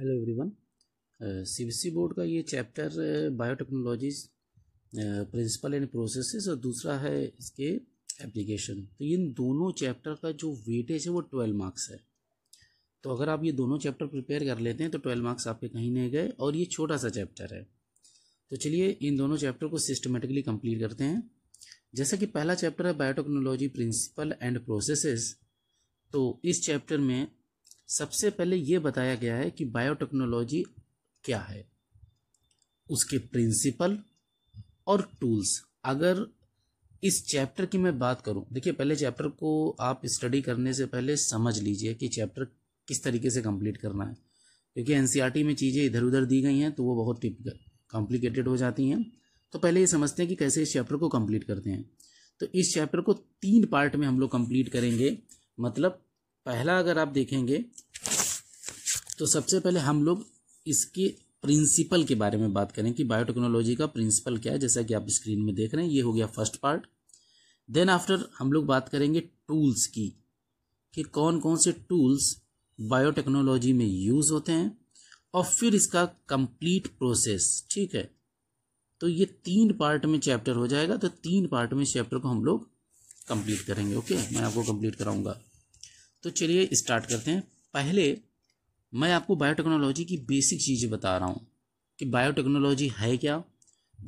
Hello everyone see board का ये chapter biotechnology principle and processes और दूसरा है इसके एप्लीकेशन तो इन दोनों चैप्टर का जो वेटेज है वो ट्वेल्व मार्क्स है तो अगर आप ये दोनों चैप्टर प्रिपेयर कर लेते हैं तो ट्वेल्व मार्क्स आपके कहीं नहीं गए और ये छोटा सा चैप्टर है तो चलिए इन दोनों चैप्टर को सिस्टमेटिकली कम्प्लीट करते हैं जैसा कि पहला चैप्टर है बायोटेक्नोलॉजी प्रिंसिपल एंड प्रोसेसेस तो इस चैप्टर में सबसे पहले ये बताया गया है कि बायोटेक्नोलॉजी क्या है उसके प्रिंसिपल और टूल्स अगर इस चैप्टर की मैं बात करूं देखिए पहले चैप्टर को आप स्टडी करने से पहले समझ लीजिए कि चैप्टर किस तरीके से कंप्लीट करना है क्योंकि एन में चीज़ें इधर उधर दी गई हैं तो वो बहुत टिपिकल कॉम्प्लिकेटेड हो जाती हैं तो पहले ये समझते हैं कि कैसे इस चैप्टर को कंप्लीट करते हैं तो इस चैप्टर को तीन पार्ट में हम लोग कंप्लीट करेंगे मतलब पहला अगर आप देखेंगे तो सबसे पहले हम लोग इसके प्रिंसिपल के बारे में बात करें कि बायोटेक्नोलॉजी का प्रिंसिपल क्या है जैसा कि आप स्क्रीन में देख रहे हैं ये हो गया फर्स्ट पार्ट देन आफ्टर हम लोग बात करेंगे टूल्स की कि कौन कौन से टूल्स बायोटेक्नोलॉजी में यूज़ होते हैं और फिर इसका कंप्लीट प्रोसेस ठीक है तो ये तीन पार्ट में चैप्टर हो जाएगा तो तीन पार्ट में इस चैप्टर को हम लोग कंप्लीट करेंगे ओके मैं आपको कंप्लीट कराऊंगा तो चलिए स्टार्ट करते हैं पहले मैं आपको बायोटेक्नोलॉजी की बेसिक चीज़ें बता रहा हूँ कि बायोटेक्नोलॉजी है क्या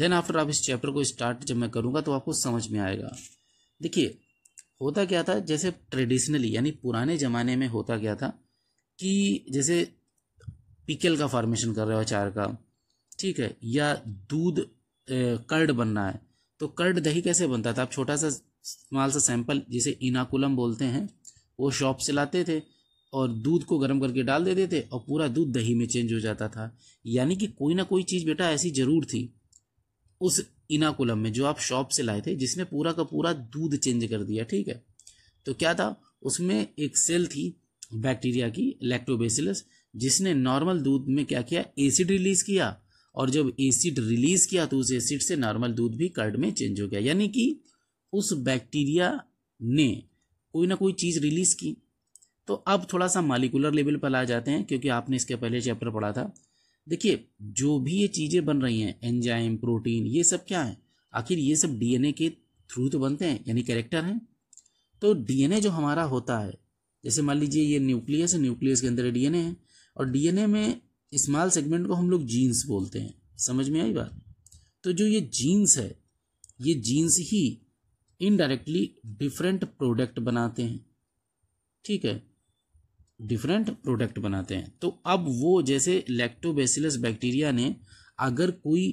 देन आफ्टर आप इस चैप्टर को स्टार्ट जब मैं करूँगा तो आपको समझ में आएगा देखिए होता क्या था जैसे ट्रेडिशनली यानी पुराने ज़माने में होता क्या था कि जैसे पिकल का फार्मेशन कर रहे हो अचार का ठीक है या दूध कर्ड बनना है तो कर्ड दही कैसे बनता था आप छोटा सा माल सा सैंपल जिसे इनाकुलम बोलते हैं वो शॉप से लाते थे और दूध को गर्म करके डाल देते थे और पूरा दूध दही में चेंज हो जाता था यानी कि कोई ना कोई चीज़ बेटा ऐसी ज़रूर थी उस इनाकुलम में जो आप शॉप से लाए थे जिसने पूरा का पूरा दूध चेंज कर दिया ठीक है तो क्या था उसमें एक सेल थी बैक्टीरिया की लैक्टोबेसिलस जिसने नॉर्मल दूध में क्या किया एसिड रिलीज किया और जब एसिड रिलीज किया तो उस एसिड से नॉर्मल दूध भी कर्ड में चेंज हो गया यानी कि उस बैक्टीरिया ने कोई ना कोई चीज़ रिलीज़ की तो अब थोड़ा सा मालिकुलर लेवल पर आ जाते हैं क्योंकि आपने इसके पहले चैप्टर पढ़ा था देखिए जो भी ये चीज़ें बन रही हैं एंजाइम प्रोटीन ये सब क्या है आखिर ये सब डीएनए के थ्रू तो बनते हैं यानी कैरेक्टर हैं तो डीएनए जो हमारा होता है जैसे मान लीजिए ये न्यूक्लियस है न्यूक्लियस के अंदर डीएनए है और डीएनए में स्मॉल सेगमेंट को हम लोग जीन्स बोलते हैं समझ में आई बात तो जो ये जीन्स है ये जीन्स ही इनडायरेक्टली डिफरेंट प्रोडक्ट बनाते हैं ठीक है डिफरेंट प्रोडक्ट बनाते हैं तो अब वो जैसे लैक्टोबेसिलस बैक्टीरिया ने अगर कोई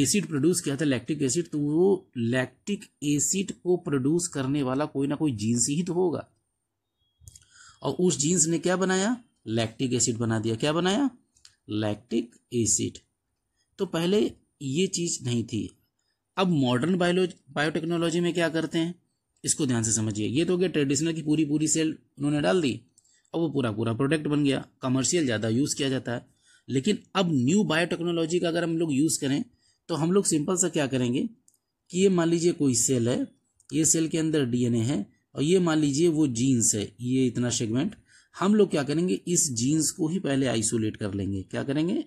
एसिड प्रोड्यूस किया था लैक्टिक एसिड तो वो लैक्टिक एसिड को प्रोड्यूस करने वाला कोई ना कोई जीन्स ही तो होगा और उस जीन्स ने क्या बनाया लैक्टिक एसिड बना दिया क्या बनाया लैक्टिक एसिड तो पहले ये चीज़ नहीं थी अब मॉडर्न बायोलॉजी बायोटेक्नोलॉजी में क्या करते हैं इसको ध्यान से समझिए ये तो क्या ट्रेडिशनल की पूरी पूरी सेल उन्होंने डाल दी अब वो पूरा पूरा प्रोडक्ट बन गया कमर्शियल ज़्यादा यूज़ किया जाता है लेकिन अब न्यू बायोटेक्नोलॉजी का अगर हम लोग यूज़ करें तो हम लोग सिंपल सा क्या करेंगे कि ये मान लीजिए कोई सेल है ये सेल के अंदर डीएनए है और ये मान लीजिए वो जीन्स है ये इतना सेगमेंट हम लोग क्या करेंगे इस जीन्स को ही पहले आइसोलेट कर लेंगे क्या करेंगे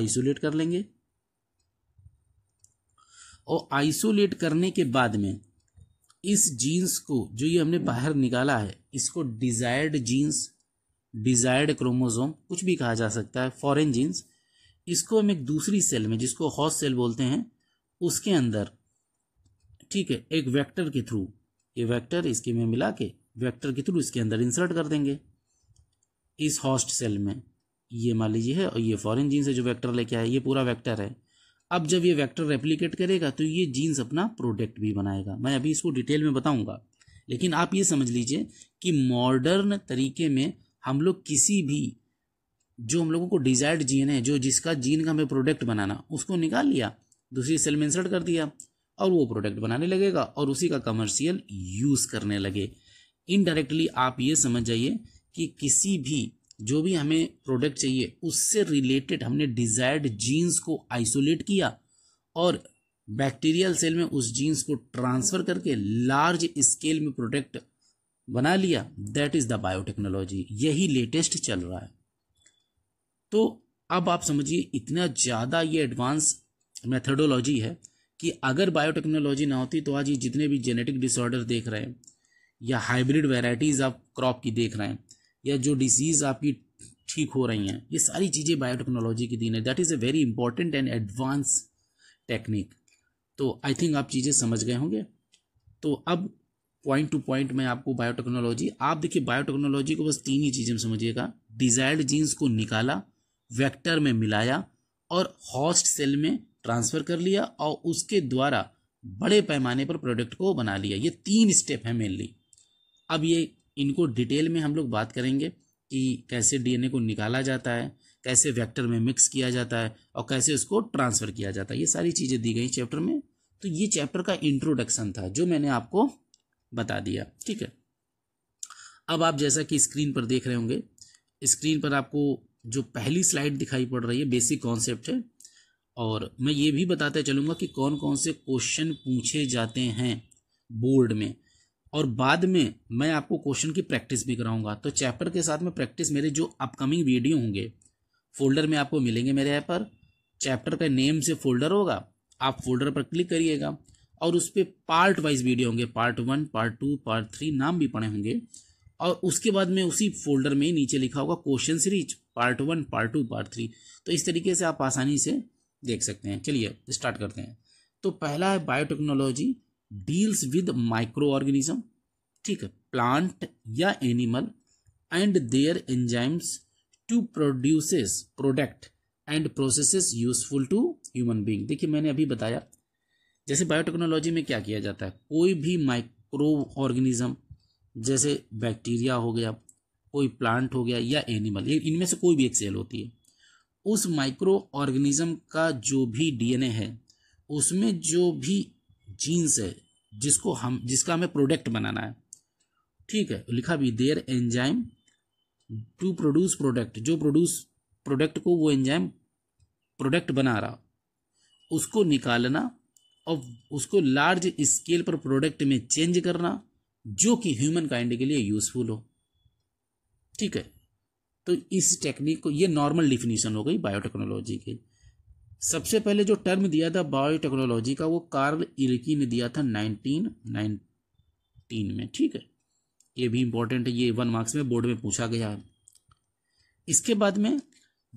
आइसोलेट कर लेंगे और आइसोलेट करने के बाद में इस जीन्स को जो ये हमने बाहर निकाला है इसको डिजायर्ड जीन्स डिजायर्ड क्रोमोजोम कुछ भी कहा जा सकता है फॉरेन जीन्स इसको हम एक दूसरी सेल में जिसको हॉस सेल बोलते हैं उसके अंदर ठीक है एक वेक्टर के थ्रू ये वेक्टर इसके में मिला के वेक्टर के थ्रू इसके अंदर इंसर्ट कर देंगे इस हॉस्ट सेल में ये मान लीजिए है और ये फॉरेन जीन्स है जो वेक्टर लेके आए ये पूरा वेक्टर है अब जब ये वेक्टर रेप्लीकेट करेगा तो ये जीन्स अपना प्रोडक्ट भी बनाएगा मैं अभी इसको डिटेल में बताऊंगा लेकिन आप ये समझ लीजिए कि मॉडर्न तरीके में हम लोग किसी भी जो हम लोगों को डिजायर्ड जीन है जो जिसका जीन का हमें प्रोडक्ट बनाना उसको निकाल लिया दूसरी सेल में इंसर्ट कर दिया और वो प्रोडक्ट बनाने लगेगा और उसी का कमर्शियल यूज़ करने लगे इनडायरेक्टली आप ये समझ जाइए कि किसी भी जो भी हमें प्रोडक्ट चाहिए उससे रिलेटेड हमने डिजायर्ड जीन्स को आइसोलेट किया और बैक्टीरियल सेल में उस जीन्स को ट्रांसफर करके लार्ज स्केल में प्रोडक्ट बना लिया दैट इज़ द बायोटेक्नोलॉजी यही लेटेस्ट चल रहा है तो अब आप समझिए इतना ज़्यादा ये एडवांस मेथडोलॉजी है कि अगर बायोटेक्नोलॉजी ना होती तो आज ये जितने भी जेनेटिक डिसऑर्डर देख रहे हैं या हाइब्रिड वेराइटीज़ आप क्रॉप की देख रहे हैं या जो डिजीज आपकी ठीक हो रही हैं ये सारी चीज़ें बायोटेक्नोलॉजी की दिन है that is a very important and advance technique तो आई थिंक आप चीज़ें समझ गए होंगे तो अब पॉइंट टू पॉइंट मैं आपको बायोटेक्नोलॉजी आप देखिए बायोटेक्नोलॉजी को बस तीन ही चीज़ें समझिएगा डिजायर्ड जीन्स को निकाला वेक्टर में मिलाया और हॉस्ट सेल में ट्रांसफ़र कर लिया और उसके द्वारा बड़े पैमाने पर प्रोडक्ट को बना लिया ये तीन स्टेप हैं मेनली अब ये इनको डिटेल में हम लोग बात करेंगे कि कैसे डीएनए को निकाला जाता है कैसे वेक्टर में मिक्स किया जाता है और कैसे उसको ट्रांसफ़र किया जाता है ये सारी चीज़ें दी गई चैप्टर में तो ये चैप्टर का इंट्रोडक्शन था जो मैंने आपको बता दिया ठीक है अब आप जैसा कि स्क्रीन पर देख रहे होंगे स्क्रीन पर आपको जो पहली स्लाइड दिखाई पड़ रही है बेसिक कॉन्सेप्ट है और मैं ये भी बताते चलूँगा कि कौन कौन से क्वेश्चन पूछे जाते हैं बोर्ड में और बाद में मैं आपको क्वेश्चन की प्रैक्टिस भी कराऊंगा तो चैप्टर के साथ में प्रैक्टिस मेरे जो अपकमिंग वीडियो होंगे फोल्डर में आपको मिलेंगे मेरे ऐप पर चैप्टर का नेम से फोल्डर होगा आप फोल्डर पर क्लिक करिएगा और उस पर पार्ट वाइज वीडियो होंगे part one part two part three नाम भी पड़े होंगे और उसके बाद में उसी फोल्डर में ही नीचे लिखा होगा question series part one part two part three तो इस तरीके से आप आसानी से देख सकते हैं चलिए स्टार्ट करते हैं तो पहला है biotechnology deals with micro organism ठीक है प्लांट या animal and their enzymes to produces product and processes useful to human being देखिए मैंने अभी बताया जैसे बायोटेक्नोलॉजी में क्या किया जाता है कोई भी माइक्रो ऑर्गेनिज्म जैसे बैक्टीरिया हो गया कोई प्लांट हो गया या एनिमल इनमें से कोई भी एक सेल होती है उस माइक्रो ऑर्गेनिज्म का जो भी डीएनए है उसमें जो भी जीन्स है जिसको हम जिसका हमें प्रोडक्ट बनाना है ठीक है लिखा भी their enzyme to produce product जो प्रोड्यूस प्रोडक्ट को वो एंजाइम प्रोडक्ट बना रहा उसको निकालना और उसको लार्ज स्केल पर प्रोडक्ट में चेंज करना जो कि ह्यूमन काइंड के लिए यूजफुल हो ठीक है तो इस टेक्निक को ये नॉर्मल डिफिनीशन हो गई बायोटेक्नोलॉजी की सबसे पहले जो टर्म दिया था बायोटेक्नोलॉजी का वो कार्ल इरकी ने दिया था नाइनटीन नाइनटीन में ठीक है ये भी इम्पोर्टेंट है ये वन मार्क्स में बोर्ड में पूछा गया है इसके बाद में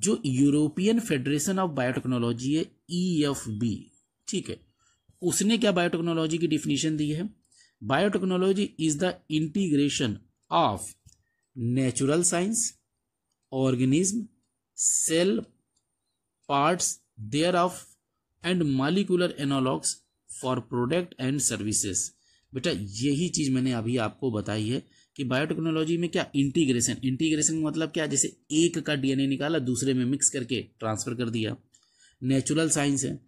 जो यूरोपियन फेडरेशन ऑफ बायोटेक्नोलॉजी है ई एफ बी ठीक है उसने क्या बायोटेक्नोलॉजी की डिफिनीशन दी है biotechnology is the integration of natural science organism cell parts their and molecular analogs for product and services बेटा यही चीज़ मैंने अभी आपको बताई है कि बायोटेक्नोलॉजी में क्या इंटीग्रेशन इंटीग्रेशन मतलब क्या जैसे एक का डीएनए निकाला दूसरे में मिक्स करके ट्रांसफ़र कर दिया नेचुरल साइंस है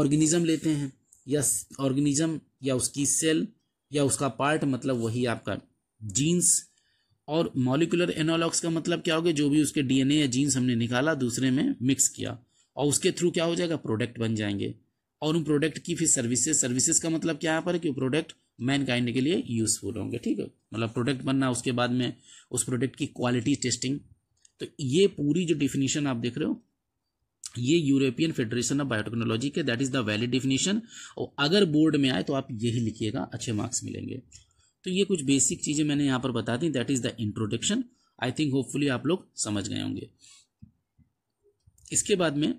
ऑर्गेनिज्म लेते हैं या ऑर्गेनिज्म या उसकी सेल या उसका पार्ट मतलब वही आपका जीन्स और मॉलिकुलर एनालॉग्स का मतलब क्या हो गया जो भी उसके डीएनए या जीन्स हमने निकाला दूसरे में मिक्स किया और उसके थ्रू क्या हो जाएगा प्रोडक्ट बन जाएंगे और उन प्रोडक्ट की फिर सर्विसेज सर्विसेज का मतलब क्या यहाँ पर कि प्रोडक्ट मैन काइंड के लिए यूज़फुल होंगे ठीक है मतलब प्रोडक्ट बनना उसके बाद में उस प्रोडक्ट की क्वालिटी टेस्टिंग तो ये पूरी जो डिफिनीशन आप देख रहे हो ये यूरोपियन फेडरेशन ऑफ बायोटेक्नोलॉजी के that is the valid definition और अगर बोर्ड में आए तो आप यही लिखिएगा अच्छे मार्क्स मिलेंगे तो ये कुछ बेसिक चीज़ें मैंने यहाँ पर बता दी that is the introduction I think hopefully आप लोग समझ गए होंगे इसके बाद में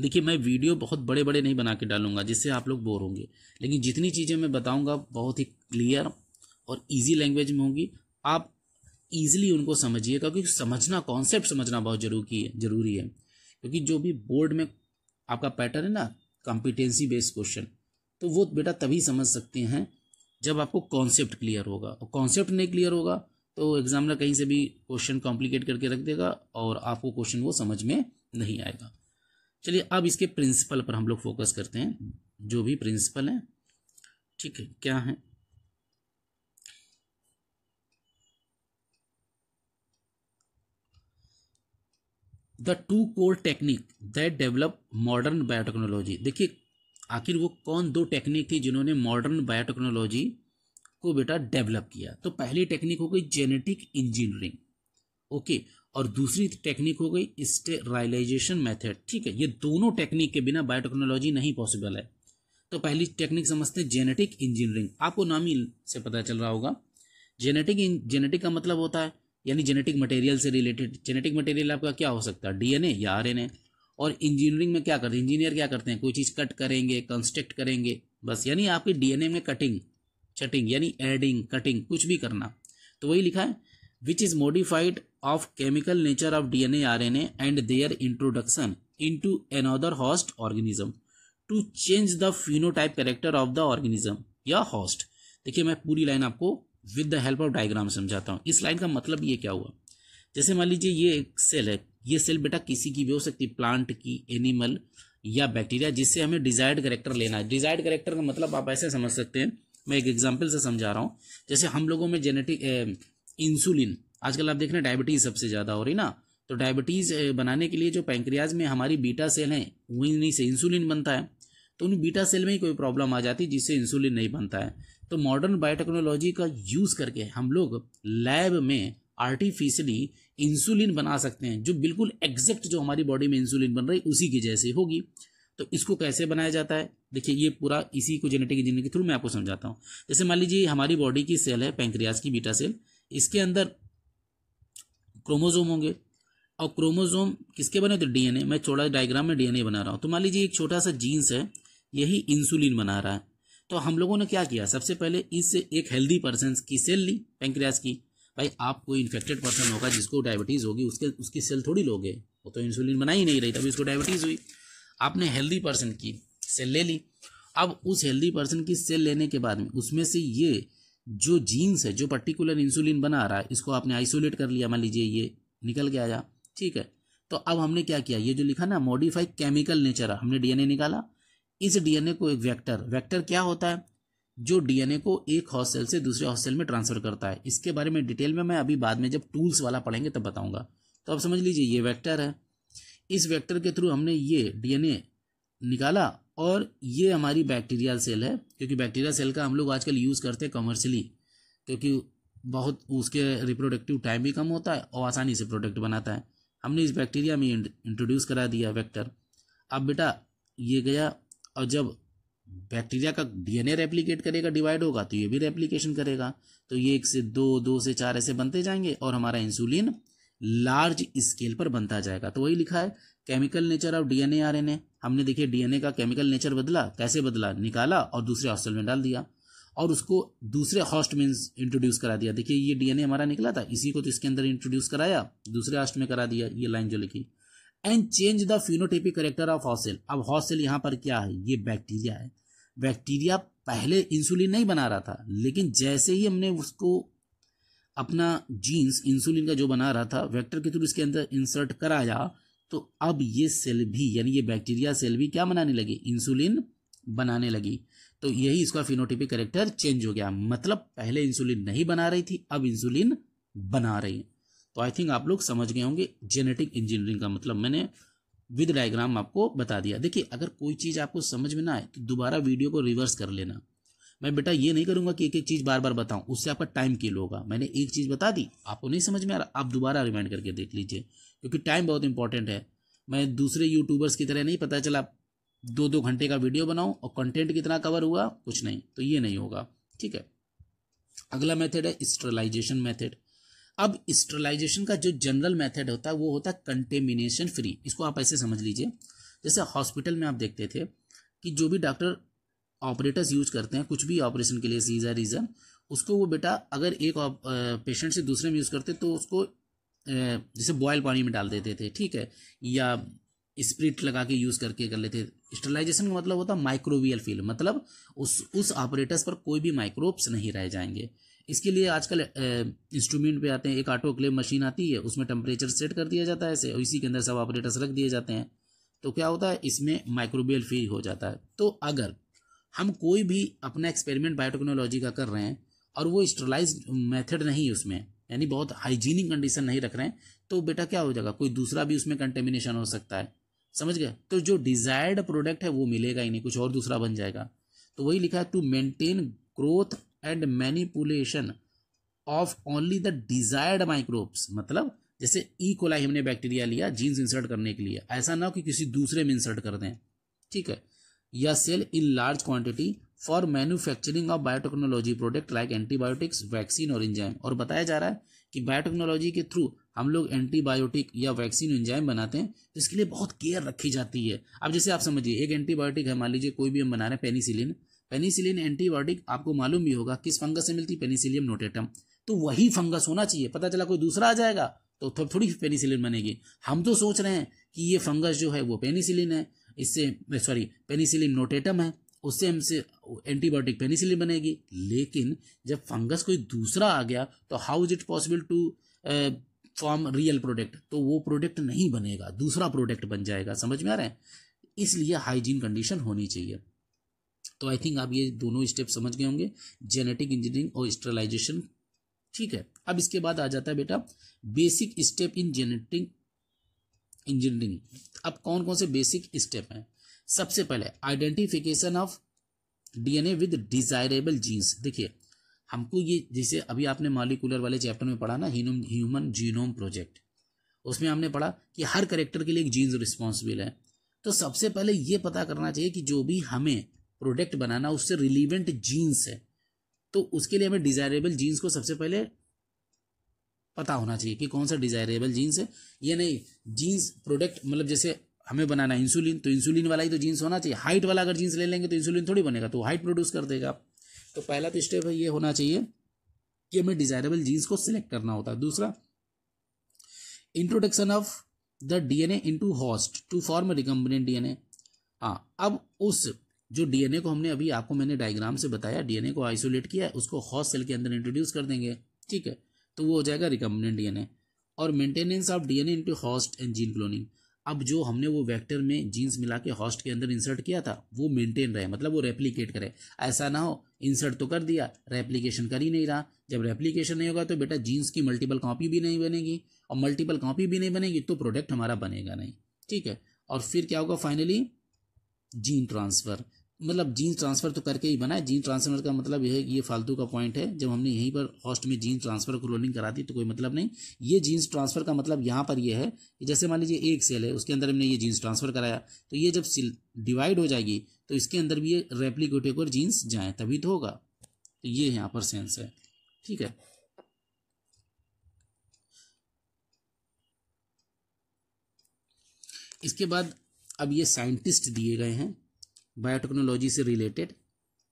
देखिए मैं वीडियो बहुत बड़े बड़े नहीं बना के डालूंगा जिससे आप लोग बोर होंगे लेकिन जितनी चीज़ें मैं बताऊंगा बहुत ही क्लियर और इजी लैंग्वेज में होंगी आप इजीली उनको समझिएगा क्योंकि समझना कॉन्सेप्ट समझना बहुत जरूरी है जरूरी है क्योंकि जो भी बोर्ड में आपका पैटर्न है ना कॉम्पिटेंसी बेस्ड क्वेश्चन तो वो बेटा तभी समझ सकते हैं जब आपको कॉन्सेप्ट क्लियर होगा और कॉन्सेप्ट नहीं क्लियर होगा तो एग्जामिनर कहीं से भी क्वेश्चन कॉम्प्लिकेट करके रख देगा और आपको क्वेश्चन वो समझ में नहीं आएगा चलिए अब इसके प्रिंसिपल पर हम लोग फोकस करते हैं जो भी प्रिंसिपल है ठीक है क्या है the two core technique that develop modern biotechnology देखिए आखिर वो कौन दो टेक्निक थी जिन्होंने मॉडर्न बायोटेक्नोलॉजी को बेटा डेवलप किया तो पहली टेक्निक हो गई जेनेटिक इंजीनियरिंग ओके और दूसरी टेक्निक हो गई स्टेराइलाइजेशन मेथड ठीक है ये दोनों टेक्निक के बिना बायोटेक्नोलॉजी नहीं पॉसिबल है तो पहली टेक्निक समझते हैं जेनेटिक इंजीनियरिंग आपको नाम ही से पता चल रहा होगा जेनेटिक जेनेटिक का मतलब होता है यानी जेनेटिक मटेरियल से रिलेटेड जेनेटिक मटेरियल आपका क्या हो सकता है डीएनए या आरएनए और इंजीनियरिंग में क्या करते हैं इंजीनियर क्या करते हैं कोई चीज़ कट करेंगे कंस्ट्रक्ट करेंगे बस यानी आपकी डीएनए में कटिंग चटिंग यानी एडिंग कटिंग कुछ भी करना तो वही लिखा है which is modified of chemical nature of DNA RNA and their introduction into another host organism to change the phenotype character of the organism या host देखिए मैं पूरी लाइन आपको with the help of diagram समझाता हूँ इस line का मतलब ये क्या हुआ जैसे मान लीजिए ये एक सेल है ये सेल बेटा किसी की भी हो सकती है प्लांट की एनिमल या बैक्टीरिया जिससे हमें डिजायर्ड करेक्टर लेना है डिजायर्ड करेक्टर का मतलब आप ऐसे समझ सकते हैं मैं एक एग्जाम्पल से समझा रहा हूँ जैसे हम लोगों में जेनेटिक इंसुलिन आजकल आप देख रहे हैं डायबिटीज सबसे ज़्यादा हो रही ना तो डायबिटीज बनाने के लिए जो पैंक्रियाज में हमारी बीटा सेल हैं वहीं से इंसुलिन बनता है तो उन बीटा सेल में ही कोई प्रॉब्लम आ जाती है जिससे इंसुलिन नहीं बनता है तो मॉडर्न बायोटेक्नोलॉजी का यूज़ करके हम लोग लैब में आर्टिफिशियली इंसुलिन बना सकते हैं जो बिल्कुल एग्जैक्ट जो हमारी बॉडी में इंसुलिन बन रही उसी की जैसे होगी तो इसको कैसे बनाया जाता है देखिए ये पूरा इसी को जेनेटिक इंजीनियरिंग के थ्रू मैं आपको समझाता हूँ जैसे मान लीजिए हमारी बॉडी की सेल है पैंक्रियाज की बीटा सेल इसके अंदर क्रोमोजोम होंगे और क्रोमोजोम किसके बने होते तो डीएनए मैं छोटा डायग्राम में डीएनए बना रहा हूँ तो मान लीजिए एक छोटा सा जीन्स है यही इंसुलिन बना रहा है तो हम लोगों ने क्या किया सबसे पहले इस एक हेल्दी पर्सन की सेल ली पेंक्रियास की भाई आप कोई इन्फेक्टेड पर्सन होगा जिसको डायबिटीज़ होगी उसके उसकी सेल थोड़ी लोगे वो तो इंसुलिन बना ही नहीं रही तभी उसको डायबिटीज़ हुई आपने हेल्दी पर्सन की सेल ले ली अब उस हेल्दी पर्सन की सेल लेने के बाद में उसमें से ये जो जीन्स है जो पर्टिकुलर इंसुलिन बना रहा है इसको आपने आइसोलेट कर लिया मान लीजिए ये निकल के आया ठीक है तो अब हमने क्या किया ये जो लिखा ना मॉडिफाइड केमिकल नेचर है हमने डीएनए निकाला इस डीएनए को एक वेक्टर वेक्टर क्या होता है जो डीएनए को एक हॉस्टल से दूसरे हॉस्टल में ट्रांसफर करता है इसके बारे में डिटेल में मैं अभी बाद में जब टूल्स वाला पढ़ेंगे तब बताऊंगा तो आप समझ लीजिए ये वैक्टर है इस वैक्टर के थ्रू हमने ये डी निकाला और ये हमारी बैक्टीरियल सेल है क्योंकि बैक्टीरियल सेल का हम लोग आजकल यूज़ करते हैं कमर्शली क्योंकि बहुत उसके रिप्रोडक्टिव टाइम भी कम होता है और आसानी से प्रोडक्ट बनाता है हमने इस बैक्टीरिया में इंट्रोड्यूस करा दिया वेक्टर अब बेटा ये गया और जब बैक्टीरिया का डीएनए रेप्लिकेट करेगा डिवाइड होगा तो ये भी रेप्लिकेशन करेगा तो ये एक से दो दो से चार ऐसे बनते जाएंगे और हमारा इंसुलिन लार्ज स्केल पर बनता जाएगा तो वही लिखा है chemical nature of DNA RNA हमने देखिए डीएनए का केमिकल नेचर बदला कैसे बदला निकाला और दूसरे हॉस्टल में डाल दिया और उसको दूसरे हॉस्ट में इंट्रोड्यूस करा दिया देखिए ये डीएनए हमारा निकला था इसी को तो इसके अंदर इंट्रोड्यूस कराया दूसरे हॉस्ट में करा दिया ये लाइन जो लिखी and change the phenotypic character of host अब हॉस्टल यहाँ पर क्या है ये बैक्टीरिया है बैक्टीरिया पहले इंसुलिन नहीं बना रहा था लेकिन जैसे ही हमने उसको अपना जीन्स इंसुलिन का जो बना रहा था वैक्टर के थ्रू इसके अंदर इंसर्ट कराया तो अब ये सेल भी यानी ये बैक्टीरिया सेल भी क्या बनाने लगे इंसुलिन बनाने लगी तो यही इसका फिनोटिपिक करेक्टर चेंज हो गया मतलब पहले इंसुलिन नहीं बना रही थी अब इंसुलिन बना रही है तो आई थिंक आप लोग समझ गए होंगे जेनेटिक इंजीनियरिंग का मतलब मैंने विद डायग्राम आपको बता दिया देखिए अगर कोई चीज़ आपको समझ में ना आए तो दोबारा वीडियो को रिवर्स कर लेना मैं बेटा ये नहीं करूंगा कि एक एक चीज़ बार बार बताऊं उससे आपका टाइम किल होगा मैंने एक चीज़ बता दी आपको नहीं समझ में आ रहा आप दोबारा रिमाइंड करके देख लीजिए क्योंकि टाइम बहुत इंपॉर्टेंट है मैं दूसरे यूट्यूबर्स की तरह नहीं पता चला दो दो घंटे का वीडियो बनाऊं और कंटेंट कितना कवर हुआ कुछ नहीं तो ये नहीं होगा ठीक है अगला मेथड है स्टरलाइजेशन मेथड अब स्टरलाइजेशन का जो जनरल मेथड होता है वो होता है कंटेमिनेशन फ्री इसको आप ऐसे समझ लीजिए जैसे हॉस्पिटल में आप देखते थे कि जो भी डॉक्टर ऑपरेटर्स यूज करते हैं कुछ भी ऑपरेशन के लिए सीजर रीजन उसको वो बेटा अगर एक पेशेंट से दूसरे में यूज़ करते तो उसको जैसे बॉयल पानी में डाल देते थे ठीक है या स्प्रिट लगा के यूज़ करके कर लेते स्टरलाइजेशन का मतलब होता है माइक्रोवियल फील्ड मतलब उस उस ऑपरेटर्स पर कोई भी माइक्रोब्स नहीं रह जाएंगे इसके लिए आजकल इंस्ट्रूमेंट पे आते हैं एक ऑटोक्लेव मशीन आती है उसमें टेम्परेचर सेट कर दिया जाता है ऐसे और इसी के अंदर सब ऑपरेटर्स रख दिए जाते हैं तो क्या होता है इसमें माइक्रोबियल फील हो जाता है तो अगर हम कोई भी अपना एक्सपेरिमेंट बायोटेक्नोलॉजी का कर रहे हैं और वो स्टरलाइज मेथड नहीं है उसमें यानी बहुत हाइजीनिक कंडीशन नहीं रख रहे हैं तो बेटा क्या हो जाएगा कोई दूसरा भी उसमें कंटेमिनेशन हो सकता है समझ गया तो जो डिजायर्ड प्रोडक्ट है वो मिलेगा ही नहीं कुछ और दूसरा बन जाएगा तो वही लिखा है to maintain growth and manipulation of only the desired microbes मतलब जैसे ई e. कोलाई हमने बैक्टीरिया लिया जीन्स इंसर्ट करने के लिए ऐसा ना कि किसी दूसरे में इंसर्ट कर दें ठीक है या cell in large quantity for manufacturing of biotechnology product like antibiotics vaccine और इंजाइम और बताया जा रहा है कि बायोटेक्नोलॉजी के थ्रू हम लोग एंटीबायोटिक या वैक्सीन इंजाइम बनाते हैं तो इसके लिए बहुत केयर रखी जाती है अब जैसे आप समझिए एक एंटीबायोटिक है मान लीजिए कोई भी हम बना रहे हैं पेनीसिलिन पेनीसिलिन एंटीबायोटिक आपको मालूम भी होगा किस फंगस से मिलती है नोटेटम तो वही फंगस होना चाहिए पता चला कोई दूसरा आ जाएगा तो थोड़ी पेनीसिलिन बनेगी हम तो सोच रहे हैं कि ये फंगस जो है वो पेनीसिलिन है इससे सॉरी पेनीसिलिन नोटेटम है उससे हमसे एंटीबायोटिक पेनिसिलिन बनेगी लेकिन जब फंगस कोई दूसरा आ गया तो how is it possible to form real product तो वो प्रोडक्ट नहीं बनेगा दूसरा प्रोडक्ट बन जाएगा समझ में आ रहे हैं इसलिए हाइजीन कंडीशन होनी चाहिए तो आई थिंक आप ये दोनों स्टेप समझ गए होंगे जेनेटिक इंजीनियरिंग और स्टरलाइजेशन ठीक है अब इसके बाद आ जाता है बेटा basic step in genetic engineering अब कौन कौन से बेसिक स्टेप हैं सबसे पहले identification of DNA with desirable genes देखिए हमको ये जैसे अभी आपने मॉलिकुलर वाले चैप्टर में पढ़ा ना ह्यूमन जीनोम प्रोजेक्ट उसमें हमने पढ़ा कि हर करेक्टर के लिए एक जीन्स रिस्पॉन्सिबल है तो सबसे पहले ये पता करना चाहिए कि जो भी हमें प्रोडक्ट बनाना उससे रिलीवेंट जीन्स है तो उसके लिए हमें डिजायरेबल जीन्स को सबसे पहले पता होना चाहिए कि कौन सा डिजायरेबल जीन्स है ये नहीं जीन्स प्रोडक्ट मतलब जैसे हमें बनाना इंसुलिन तो इंसुलिन वाला ही तो जीन्स होना चाहिए हाइट वाला अगर जीन्स ले लेंगे तो इंसुलिन थोड़ी बनेगा तो हाइट प्रोड्यूस कर देगा तो पहला तो स्टेप ये होना चाहिए कि हमें डिजायरेबल जीन्स को सिलेक्ट करना होता है दूसरा introduction of the DNA into host to form recombinant DNA हाँ अब उस जो डीएनए को हमने अभी आपको मैंने डायग्राम से बताया डीएनए को आइसोलेट किया उसको हॉस्ट सेल के अंदर इंट्रोड्यूस कर देंगे ठीक है तो वो हो जाएगा रिकम्बिनेंट डीएनए और maintenance of DNA into host and gene cloning अब जो हमने वो वेक्टर में जीन्स मिला के हॉस्ट के अंदर इंसर्ट किया था वो मेंटेन रहे मतलब वो रेप्लीकेट करे ऐसा ना हो इंसर्ट तो कर दिया रेप्लीकेशन कर ही नहीं रहा जब रेप्लीकेशन नहीं होगा तो बेटा जीन्स की मल्टीपल कॉपी भी नहीं बनेगी और मल्टीपल कॉपी भी नहीं बनेगी तो प्रोडक्ट हमारा बनेगा नहीं ठीक है और फिर क्या होगा फाइनली जीन ट्रांसफ़र मतलब जीन ट्रांसफ़र तो करके ही बना है जीन ट्रांसफ़र का मतलब यह है कि ये फालतू का पॉइंट है जब हमने यहीं पर हॉस्ट में जीन ट्रांसफ़र को क्लोनिंग करा दी तो कोई मतलब नहीं ये जीन्स ट्रांसफ़र का मतलब यहाँ पर यह है जैसे मान लीजिए एक सेल है उसके अंदर हमने ये जीन्स ट्रांसफ़र कराया तो ये जब डिवाइड हो जाएगी तो इसके अंदर भी ये रेप्लीकेट और जीन्स जाएँ तभी तो होगा तो ये यहाँ पर सेंस है ठीक है इसके बाद अब ये साइंटिस्ट दिए गए हैं बायोटेक्नोलॉजी से रिलेटेड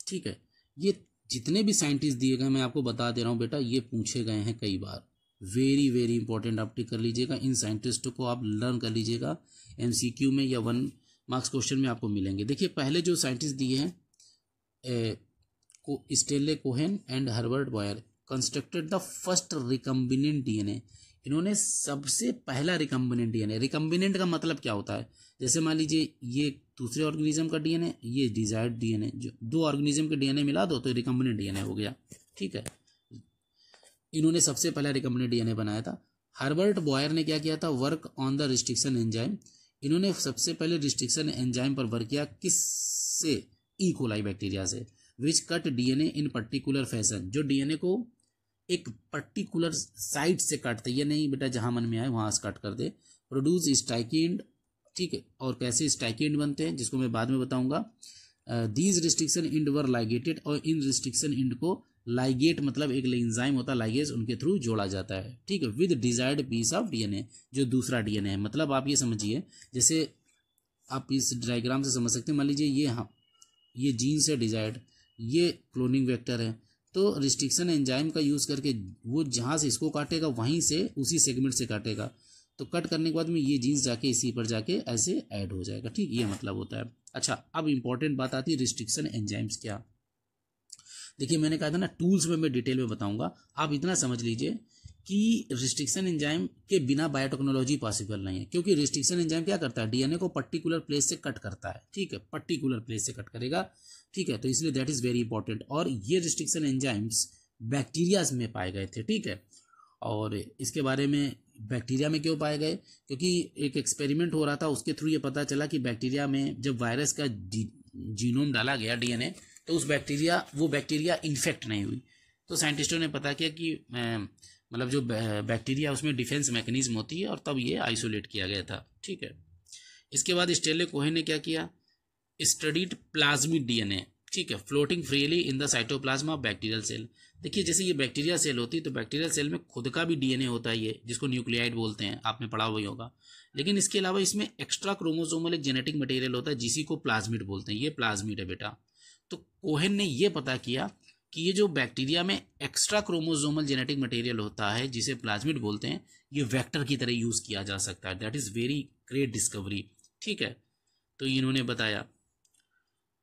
ठीक है ये जितने भी साइंटिस्ट दिए गए मैं आपको बता दे रहा हूँ बेटा ये पूछे गए हैं कई बार वेरी वेरी इंपॉर्टेंट आप टिक कर लीजिएगा इन साइंटिस्टों को आप लर्न कर लीजिएगा एम में या वन मार्क्स क्वेश्चन में आपको मिलेंगे देखिए पहले जो साइंटिस्ट दिए हैं को Stanley Cohen and Herbert Boyer constructed the first recombinant DNA इन्होंने सबसे पहला रिकम्बिनेंट डीएनए रिकम्बिनेंट का मतलब क्या होता है जैसे मान लीजिए ये दूसरे ऑर्गेनिज्म का डीएनए ये डिजायर्ड डीएनए जो दो ऑर्गेनिज्म के डीएनए मिला दो तो रिकम्बिनेंट डीएनए हो गया ठीक है इन्होंने सबसे पहला रिकम्बिनेंट डीएनए बनाया था हर्बर्ट बॉयर ने क्या किया था work on the restriction enzyme इन्होंने सबसे पहले रिस्ट्रिक्शन एंजाइम पर वर्क किया किस e. से ई कोलाई बैक्टीरिया से which cut DNA in particular fashion जो डीएनए को एक पर्टिकुलर साइड से काटते ये नहीं बेटा जहाँ मन में आए वहाँ से काट कर दे प्रोड्यूस स्टाइकेंड ठीक है और कैसे स्टाइकेंड बनते हैं जिसको मैं बाद में बताऊंगा these restriction end were ligated और इन रिस्ट्रिक्शन इंड को लाइगेट मतलब एक एंजाइम होता है लाइगेज उनके थ्रू जोड़ा जाता है ठीक है with desired piece of DNA जो दूसरा डीएनए है मतलब आप ये समझिए जैसे आप इस डायग्राम से समझ सकते हैं मान लीजिए ये हाँ ये जीन्स है डिजायर्ड ये क्लोनिंग वेक्टर है तो रिस्ट्रिक्शन एंजाइम का यूज़ करके वो जहाँ से इसको काटेगा वहीं से उसी सेगमेंट से काटेगा तो कट करने के बाद में ये जीन्स जाके इसी पर जाके ऐसे ऐड हो जाएगा ठीक ये मतलब होता है अच्छा अब इम्पॉर्टेंट बात आती है रिस्ट्रिक्शन एंजाइम्स क्या देखिए मैंने कहा था ना टूल्स में मैं डिटेल में बताऊंगा आप इतना समझ लीजिए कि रिस्ट्रिक्शन एंजाइम के बिना बायोटेक्नोलॉजी पॉसिबल नहीं है क्योंकि रिस्ट्रिक्शन एंजाइम क्या करता है डीएनए को पर्टिकुलर प्लेस से कट करता है ठीक है पर्टिकुलर प्लेस से कट करेगा ठीक है तो इसलिए दैट इज़ वेरी इंपॉर्टेंट और ये रिस्ट्रिक्शन एंजाइम्स बैक्टीरियाज में पाए गए थे ठीक है और इसके बारे में बैक्टीरिया में क्यों पाए गए क्योंकि एक एक्सपेरिमेंट हो रहा था उसके थ्रू ये पता चला कि बैक्टीरिया में जब वायरस का जीनोम डाला गया डीएनए तो उस बैक्टीरिया वो बैक्टीरिया इन्फेक्ट नहीं हुई तो साइंटिस्टों ने पता किया कि मतलब जो बैक्टीरिया उसमें डिफेंस मैकेनिज्म होती है और तब ये आइसोलेट किया गया था ठीक है इसके बाद स्टेले कोहे ने क्या किया स्टडीड प्लाज्मिक डीएनए ठीक है floating freely in the cytoplasm of bacterial cell देखिए जैसे ये बैक्टीरिया सेल होती है तो बैक्टीरियल सेल में खुद का भी डीएनए होता है ये जिसको न्यूक्लियाइड बोलते हैं आपने पढ़ा हुआ होगा लेकिन इसके अलावा इसमें एक्स्ट्रा क्रोमोसोमल एक जेनेटिक मटेरियल होता है जिसी को प्लाज्मिड बोलते हैं ये प्लाज्मिड है बेटा तो कोहेन ने यह पता किया कि ये जो बैक्टीरिया में एक्स्ट्रा क्रोमोजोमल जेनेटिक मटेरियल होता है जिसे प्लाज्मिड बोलते हैं ये वेक्टर की तरह यूज़ किया जा सकता है that is very great discovery ठीक है तो इन्होंने बताया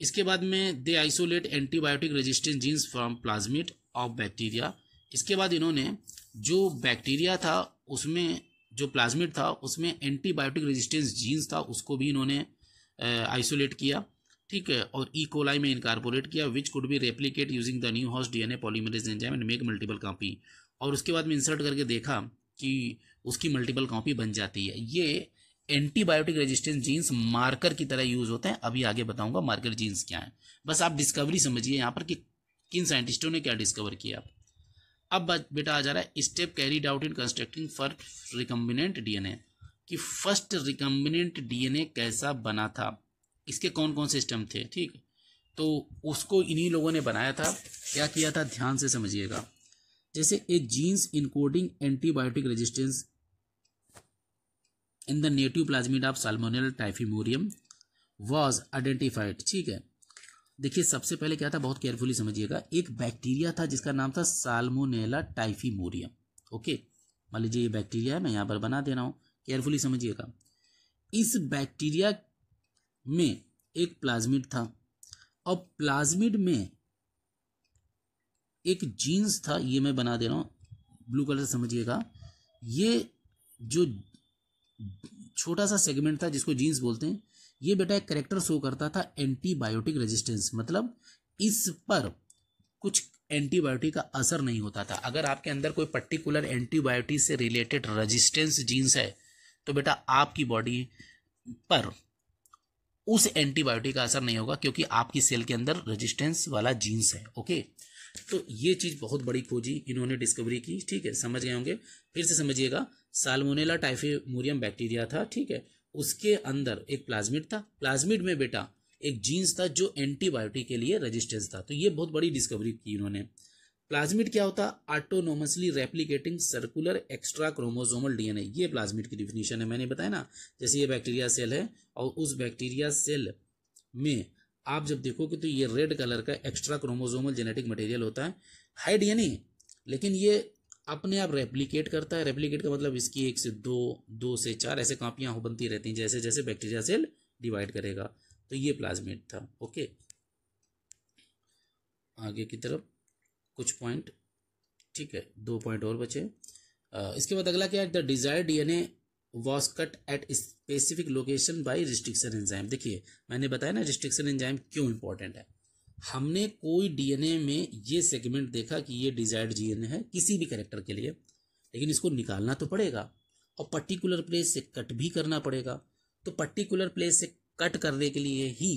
इसके बाद में they isolate antibiotic resistance genes from plasmid of bacteria इसके बाद इन्होंने जो बैक्टीरिया था उसमें जो प्लाज्मिड था उसमें एंटीबायोटिक रेजिस्टेंस जीन्स था उसको भी इन्होंने आइसोलेट किया ठीक है और इकोलाई e. में इनकारपोरेट किया which could be replicate using the new house DNA polymerase enzyme and make multiple copy और उसके बाद में इंसर्ट करके देखा कि उसकी मल्टीपल कॉपी बन जाती है ये एंटीबायोटिक रेजिस्टेंस जीन्स मार्कर की तरह यूज होते हैं अभी आगे बताऊंगा मार्कर जीन्स क्या है बस आप डिस्कवरी समझिए यहाँ पर कि किन साइंटिस्टों ने क्या डिस्कवर किया अब बेटा आ जा रहा है step carried out in constructing first recombinant DNA कि फर्स्ट रिकम्बिनेंट डीएनए कैसा बना था इसके कौन कौन से स्टम्प थे ठीक तो उसको इन्हीं लोगों ने बनाया था क्या किया था ध्यान से समझिएगा जैसे a genes encoding antibiotic resistance in the native plasmid of salmonella typhimurium was identified ठीक है देखिए सबसे पहले क्या था बहुत केयरफुली समझिएगा एक बैक्टीरिया था जिसका नाम था साल्मोनेला टाइफीमोरियम ओके मान लीजिए ये बैक्टीरिया है मैं यहाँ पर बना दे रहा हूँ केयरफुली समझिएगा इस बैक्टीरिया में एक प्लाज्मिड था और प्लाज्मिड में एक जीन्स था ये मैं बना दे रहा हूँ ब्लू कलर से समझिएगा ये जो छोटा सा सेगमेंट था जिसको जीन्स बोलते हैं ये बेटा एक करेक्टर शो करता था एंटीबायोटिक रेजिस्टेंस मतलब इस पर कुछ एंटीबायोटिक का असर नहीं होता था अगर आपके अंदर कोई पर्टिकुलर एंटीबायोटिक से रिलेटेड रेजिस्टेंस जीन्स है तो बेटा आपकी बॉडी पर उस एंटीबायोटिक का असर नहीं होगा क्योंकि आपकी सेल के अंदर रेजिस्टेंस वाला जीन्स है ओके तो ये चीज़ बहुत बड़ी खोजी इन्होंने डिस्कवरी की ठीक है समझ गए होंगे फिर से समझिएगा सालमोनेला टाइफेमोरियम बैक्टीरिया था ठीक है उसके अंदर एक प्लाज्मिड था प्लाज्मिड में बेटा एक जीन्स था जो एंटीबायोटिक के लिए रेजिस्टेंस था तो ये बहुत बड़ी डिस्कवरी की इन्होंने प्लाज्मिड क्या होता है autonomously replicating circular extra chromosomal DNA ये प्लाज्मिड की डिफिनीशन है मैंने बताया ना जैसे ये बैक्टीरिया सेल है और उस बैक्टीरिया सेल में आप जब देखोगे तो ये रेड कलर का एक्स्ट्रा क्रोमोजोमल जेनेटिक मटेरियल होता है हाई डीएनए लेकिन ये अपने आप रेप्लीकेट करता है रेप्लीकेट का मतलब इसकी एक से दो दो से चार ऐसे कापियाँ बनती रहती हैं जैसे जैसे बैक्टीरिया सेल डिवाइड करेगा तो ये प्लाज्मेट था ओके आगे की तरफ कुछ पॉइंट ठीक है दो पॉइंट और बचे इसके बाद अगला क्या है the desired DNA was cut at specific location by restriction enzyme देखिए मैंने बताया ना रिस्ट्रिक्शन एंजाइम क्यों इंपॉर्टेंट है हमने कोई डीएनए में ये सेगमेंट देखा कि ये डिजायर्ड डीएनए है किसी भी कैरेक्टर के लिए लेकिन इसको निकालना तो पड़ेगा और पर्टिकुलर प्लेस से कट भी करना पड़ेगा तो पर्टिकुलर प्लेस से कट करने के लिए ही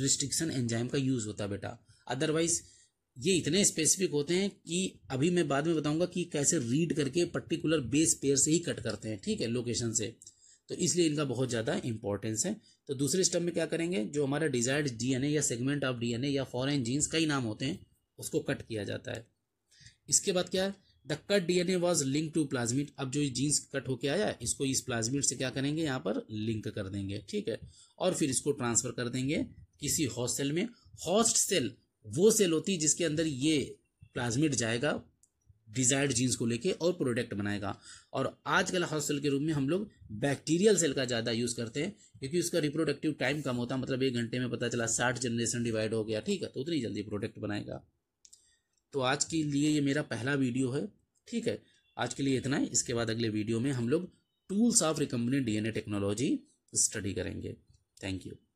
रिस्ट्रिक्शन एंजाइम का यूज होता बेटा अदरवाइज ये इतने स्पेसिफिक होते हैं कि अभी मैं बाद में बताऊंगा कि कैसे रीड करके पर्टिकुलर बेस पेयर से ही कट करते हैं ठीक है लोकेशन से तो इसलिए इनका बहुत ज़्यादा इंपॉर्टेंस है तो दूसरे स्टेप में क्या करेंगे जो हमारा डिजायर्ड डीएनए या सेगमेंट ऑफ डीएनए या फॉरेन जीन्स कई नाम होते हैं उसको कट किया जाता है इसके बाद क्या है the cut a was link to plasmid अब जो जीन्स कट होके आया इसको इस प्लाज्मिट से क्या करेंगे यहाँ पर लिंक कर देंगे ठीक है और फिर इसको ट्रांसफर कर देंगे किसी हॉस्ट सेल में हॉस्ट सेल वो सेल होती है जिसके अंदर ये प्लाज्मिड जाएगा डिजायर्ड जीन्स को लेके और प्रोडक्ट बनाएगा और आजकल हॉस्टल के रूप में हम लोग बैक्टीरियल सेल का ज़्यादा यूज़ करते हैं क्योंकि उसका रिप्रोडक्टिव टाइम कम होता है मतलब एक घंटे में पता चला साठ जनरेशन डिवाइड हो गया ठीक है तो उतनी जल्दी प्रोडक्ट बनाएगा तो आज के लिए ये मेरा पहला वीडियो है ठीक है आज के लिए इतना है इसके बाद अगले वीडियो में हम लोग tools of recombinant DNA technology study करेंगे थैंक यू